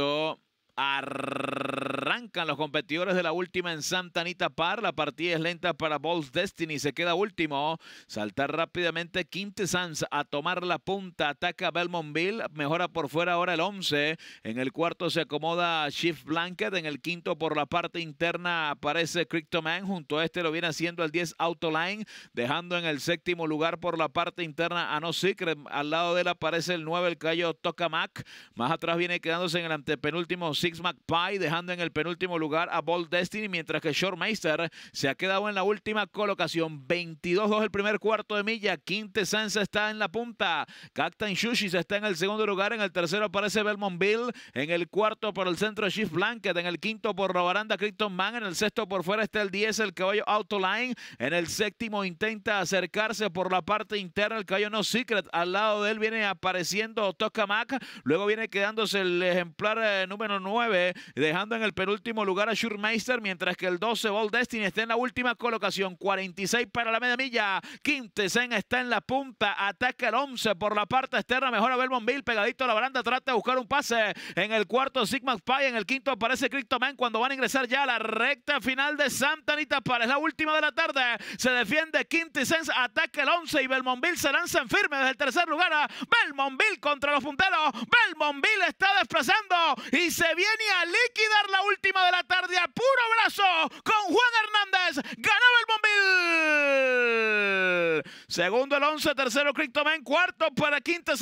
と Arrancan los competidores de la última en Santa Anita Par. La partida es lenta para Balls Destiny. Se queda último. Saltar rápidamente Quintessence a tomar la punta. Ataca Belmontville. Mejora por fuera ahora el 11. En el cuarto se acomoda Shift Blanket. En el quinto por la parte interna aparece Cryptoman. Junto a este lo viene haciendo el 10 Autoline. Dejando en el séptimo lugar por la parte interna a No Secret. Al lado de él aparece el 9, el callo Tokamak. Más atrás viene quedándose en el antepenúltimo. McPie, dejando en el penúltimo lugar a Bold Destiny, mientras que Shortmeister se ha quedado en la última colocación. 22-2 el primer cuarto de milla. Quinte Sansa está en la punta. Captain Shushis está en el segundo lugar. En el tercero aparece Bill En el cuarto por el centro Shift Blanket. En el quinto por la baranda Man. En el sexto por fuera está el 10, el caballo Autoline. En el séptimo intenta acercarse por la parte interna. El caballo No Secret. Al lado de él viene apareciendo Mac, Luego viene quedándose el ejemplar eh, número 9 dejando en el penúltimo lugar a Schurmeister, mientras que el 12 Ball Destiny está en la última colocación, 46 para la media milla, Quintesen está en la punta, ataca el 11 por la parte externa, mejora Belmontville, pegadito a la baranda, trata de buscar un pase en el cuarto Sigma Pie, en el quinto aparece Cryptoman cuando van a ingresar ya a la recta final de Santa Anita es la última de la tarde, se defiende Quintesen, ataca el 11 y Belmontville se lanza en firme desde el tercer lugar, a contra los punteros, Belmontville está desplazando y se viene a liquidar la última de la tarde a puro brazo con Juan Hernández. Ganaba el Bombil. Segundo el 11, tercero Cryptoman, cuarto para Quinta